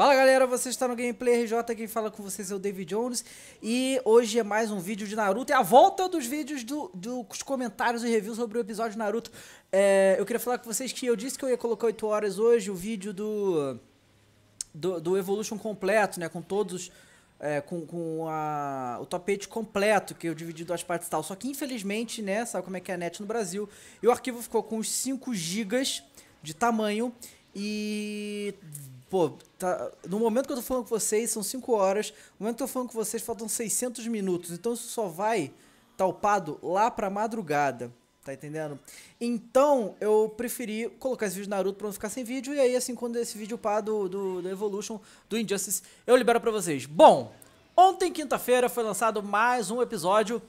Fala galera, você está no Gameplay RJ, quem fala com vocês é o David Jones E hoje é mais um vídeo de Naruto, é a volta dos vídeos do, dos comentários e reviews sobre o episódio de Naruto é, Eu queria falar com vocês que eu disse que eu ia colocar 8 horas hoje o vídeo do, do, do Evolution completo, né, com todos, é, com, com a, o tapete completo que eu dividi duas partes e tal Só que infelizmente, né, sabe como é que é a net no Brasil E o arquivo ficou com uns 5 GB de tamanho e Pô, tá, no momento que eu tô falando com vocês, são 5 horas. No momento que eu tô falando com vocês, faltam 600 minutos. Então isso só vai talpado lá pra madrugada. Tá entendendo? Então, eu preferi colocar esse vídeo Naruto pra não ficar sem vídeo. E aí, assim, quando esse vídeo pá do, do, do Evolution, do Injustice, eu libero pra vocês. Bom, ontem, quinta-feira, foi lançado mais um episódio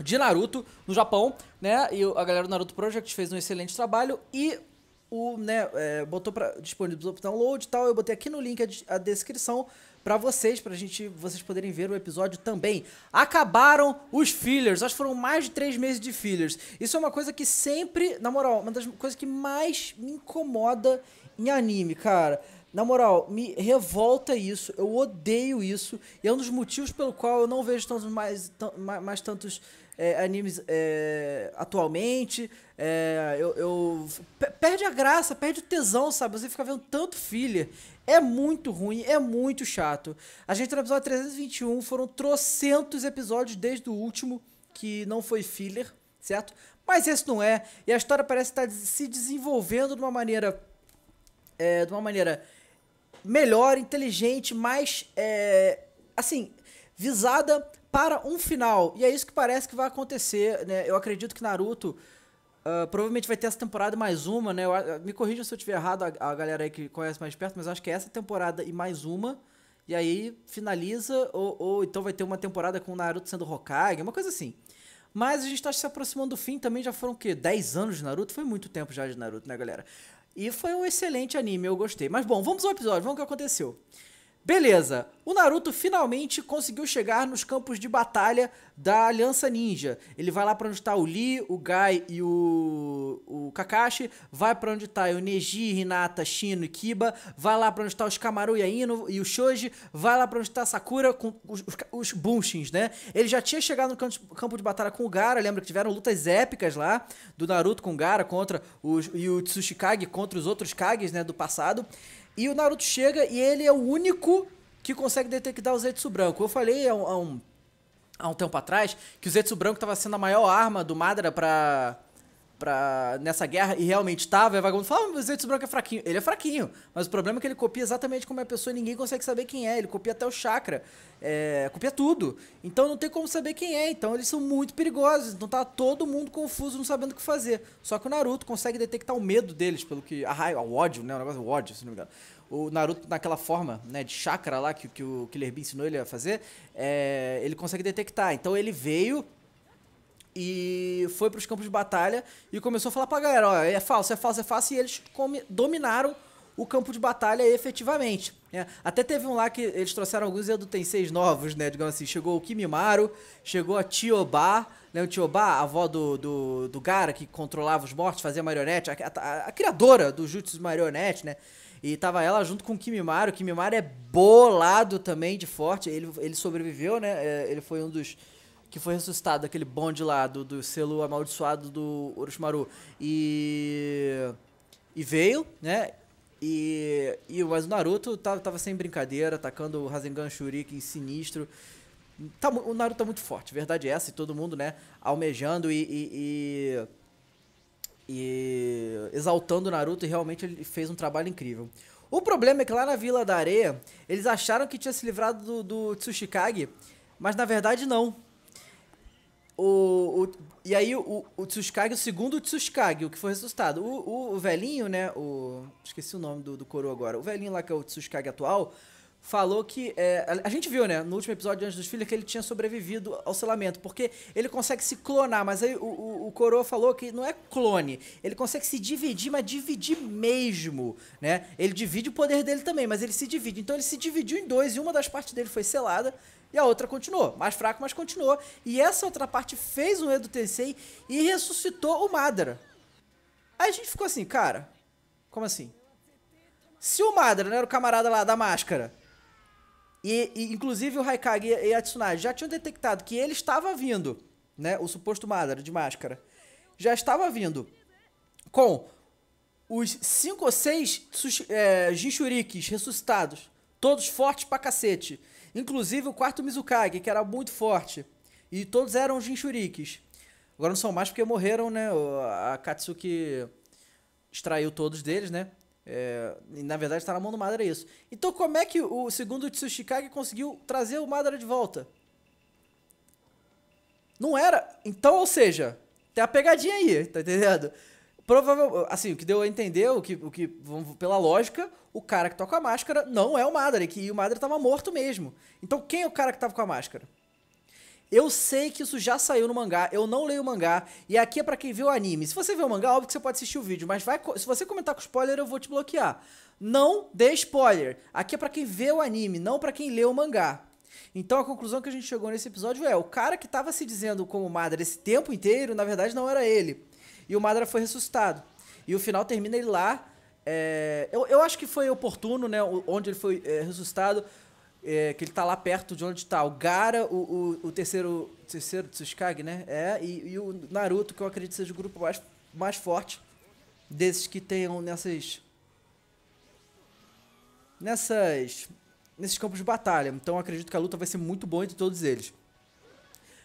de Naruto no Japão, né? E a galera do Naruto Project fez um excelente trabalho. E o, né, é, botou para disponível para download e tal. Eu botei aqui no link a, a descrição para vocês, pra gente, vocês poderem ver o episódio também. Acabaram os fillers, acho que foram mais de três meses de fillers. Isso é uma coisa que sempre, na moral, uma das coisas que mais me incomoda em anime, cara. Na moral, me revolta isso, eu odeio isso, e é um dos motivos pelo qual eu não vejo tantos mais, mais tantos é, animes é, atualmente. É, eu, eu, Perde a graça, perde o tesão, sabe? Você fica vendo tanto filler. É muito ruim, é muito chato. A gente tá no episódio 321, foram trocentos episódios desde o último, que não foi filler, certo? Mas esse não é, e a história parece estar se desenvolvendo de uma maneira. É, de uma maneira melhor, inteligente, mais. É, assim, visada para um final. E é isso que parece que vai acontecer, né? Eu acredito que Naruto. Uh, provavelmente vai ter essa temporada mais uma, né? Eu, me corrija se eu estiver errado, a, a, galera aí que conhece mais perto, mas acho que é essa temporada e mais uma. E aí finaliza, ou, ou então vai ter uma temporada com o Naruto sendo Hokage, uma coisa assim. Mas a gente tá se aproximando do fim também, já foram o quê? 10 anos de Naruto? Foi muito tempo já de Naruto, né, galera? E foi um excelente anime, eu gostei. Mas bom, vamos ao episódio, vamos ver o que aconteceu. Beleza, o Naruto finalmente conseguiu chegar nos campos de batalha da Aliança Ninja. Ele vai lá pra onde tá o Lee, o Gai e o, o Kakashi. Vai pra onde tá o Neji, Hinata, Shino e Kiba. Vai lá pra onde tá os Kamaru e a Ino e o Shoji. Vai lá pra onde tá a Sakura com os, os, os Bunshins, né? Ele já tinha chegado no campo de batalha com o Gara. Lembra que tiveram lutas épicas lá do Naruto com o Gara contra os, e o Tsushikage contra os outros Kages, né, do passado. E o Naruto chega e ele é o único que consegue detectar o Zetsu branco. Eu falei há um, há um, tempo atrás que o Zetsu branco estava sendo a maior arma do Madara para pra, nessa guerra e realmente estava, e o vagabundo fala, ah, mas mas Ventus Branco é fraquinho. Ele é fraquinho, mas o problema é que ele copia exatamente como é a pessoa e ninguém consegue saber quem é. Ele copia até o chakra, é, copia tudo. Então não tem como saber quem é, então eles são muito perigosos. Então tá todo mundo confuso, não sabendo o que fazer. Só que o Naruto consegue detectar o medo deles, pelo que... A raiva, o ódio, né? O negócio é o ódio, se não me engano o Naruto naquela forma né, de chakra lá que, que o Killer Bee ensinou ele a fazer, é, ele consegue detectar. Então ele veio, e foi para os campos de batalha e começou a falar para a galera, ó, é falso, é falso, é falso, e eles dominaram o campo de batalha efetivamente. Né? Até teve um lá que eles trouxeram alguns edutenseis é novos, né? Digamos assim, chegou o Kimimaro chegou a Tiobá, né? O Tiobá, a avó do, do, do Gara, que controlava os mortos, fazia marionete, a, a, a criadora do Jutsu Marionete, né? E tava ela junto com o Kimimaro. O Kimimaro é bolado também de forte. Ele, ele sobreviveu, né? É, ele foi um dos que foi ressuscitado daquele bonde lá, do, do selo amaldiçoado do Orochimaru. E. E veio, né? E, e mas o Naruto tava, tá, tava sem brincadeira, atacando o Rasengan Shuriken sinistro. Tá, o Naruto tá muito forte, verdade é essa, e todo mundo, né, almejando e, e, e, e exaltando o Naruto, e realmente ele fez um trabalho incrível. O problema é que lá na Vila da Areia, eles acharam que tinha se livrado do, do Tsushikage, mas na verdade não. O, o, e aí o, o o segundo Tsushikage, o que foi ressuscitado. O, o, o, velhinho, né? O, esqueci o nome do, do coroa agora. O velhinho lá que é o Tsushikage atual, falou que. É, a, gente viu, né, no último episódio de Antes dos Filhos, que ele tinha sobrevivido ao selamento. Porque ele consegue se clonar, mas aí o, o, o coroa falou que não é clone. Ele consegue se dividir, mas dividir mesmo. né? Ele divide o poder dele também, mas ele se divide. Então ele se dividiu em dois e uma das partes dele foi selada e a outra continuou. Mais fraco, mas continuou. E essa outra parte fez um Edo Tensei e ressuscitou o Madara. Aí a gente ficou assim, cara, como assim? Se o Madara era o camarada lá da máscara, e, e inclusive o Haikage e a Tsunade já tinham detectado que ele estava vindo, né, o suposto Madara de máscara, já estava vindo com os cinco ou seis é, eh, Jinchurikis ressuscitados, todos fortes pra cacete. Inclusive o quarto Mizukage, que era muito forte. E todos eram Jinchurikis. Agora não são mais porque morreram, né? A Katsuki extraiu todos deles, né? É, na verdade, está na mão do Madara é isso. Então, como é que o segundo Tsushikage conseguiu trazer o Madara de volta? Não era. Então, ou seja, tem a pegadinha aí, tá entendendo? provavelmente, assim, o que deu a entender, o que, o que, pela lógica, o cara que toca a máscara não é o Madre e o Madre tava morto mesmo. Então quem é o cara que tava com a máscara? Eu sei que isso já saiu no mangá, eu não leio o mangá, e aqui é para quem vê o anime. Se você vê o mangá, óbvio que você pode assistir o vídeo, mas vai, se você comentar com spoiler, eu vou te bloquear. Não dê spoiler. Aqui é para quem vê o anime, não para quem lê o mangá. Então a conclusão que a gente chegou nesse episódio é: o cara que tava se dizendo como Madre esse tempo inteiro, na verdade não era ele. E o Madara foi ressuscitado. E o final termina ele lá. É, eu, eu acho que foi oportuno, né? Onde ele foi é, ressuscitado. É, que ele tá lá perto de onde tá o Gara, o, o, o terceiro, terceiro Tsushikage, né? É, e, e, o Naruto, que eu acredito seja o grupo mais, mais forte desses que tenham nessas. Nessas. Nesses campos de batalha. Então eu acredito que a luta vai ser muito boa entre todos eles.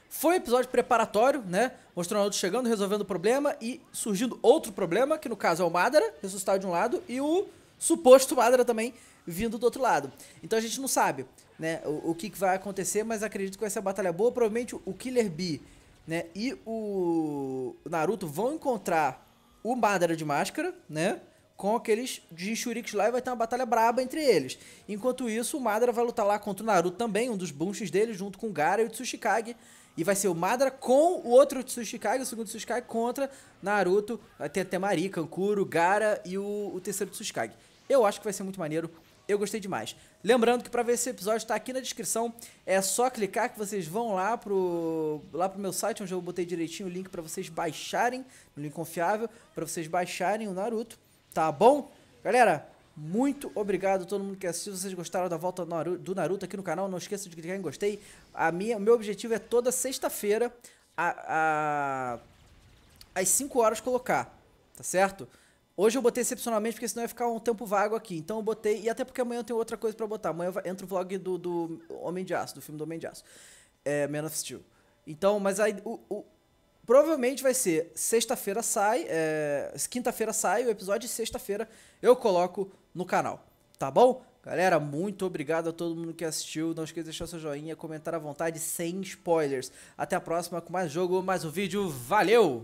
Foi um episódio preparatório, né? O Naruto chegando, resolvendo o problema e surgindo outro problema, que no caso é o Madara, ressuscitado de um lado, e o suposto Madara também vindo do outro lado. Então a gente não sabe, né, o, o que, que vai acontecer, mas acredito que vai ser uma batalha boa. Provavelmente o Killer Bee, né, e o Naruto vão encontrar o Madara de máscara, né, com aqueles de lá e vai ter uma batalha braba entre eles. Enquanto isso, o Madara vai lutar lá contra o Naruto também, um dos bunches dele, junto com o Gara e o Tsushikage. E vai ser o Madara com o outro Tsushikage, o segundo Tsushikage, contra Naruto. Vai ter até Mari, Kankuro, Gara e o, o terceiro Tsushikage. Eu acho que vai ser muito maneiro. Eu gostei demais. Lembrando que para ver esse episódio está aqui na descrição. É só clicar que vocês vão lá pro, lá pro meu site, onde eu botei direitinho o link para vocês baixarem. Um link confiável, para vocês baixarem o Naruto. Tá bom? Galera, muito obrigado a todo mundo que assistiu. Se vocês gostaram da volta do Naruto aqui no canal, não esqueça de clicar em gostei. A minha, o meu objetivo é toda sexta-feira, a, às 5 horas, colocar, tá certo? Hoje eu botei excepcionalmente, porque senão ia ficar um tempo vago aqui. Então eu botei, e até porque amanhã eu tenho outra coisa para botar. Amanhã entra o vlog do, do Homem de Aço, do filme do Homem de Aço. É, Man of Steel. Então, mas aí o, o Provavelmente vai ser sexta-feira sai, é, quinta-feira sai o episódio e sexta-feira eu coloco no canal, tá bom? Galera, muito obrigado a todo mundo que assistiu. Não esqueça de deixar seu joinha, comentar à vontade, sem spoilers. Até a próxima com mais jogo, mais um vídeo. Valeu!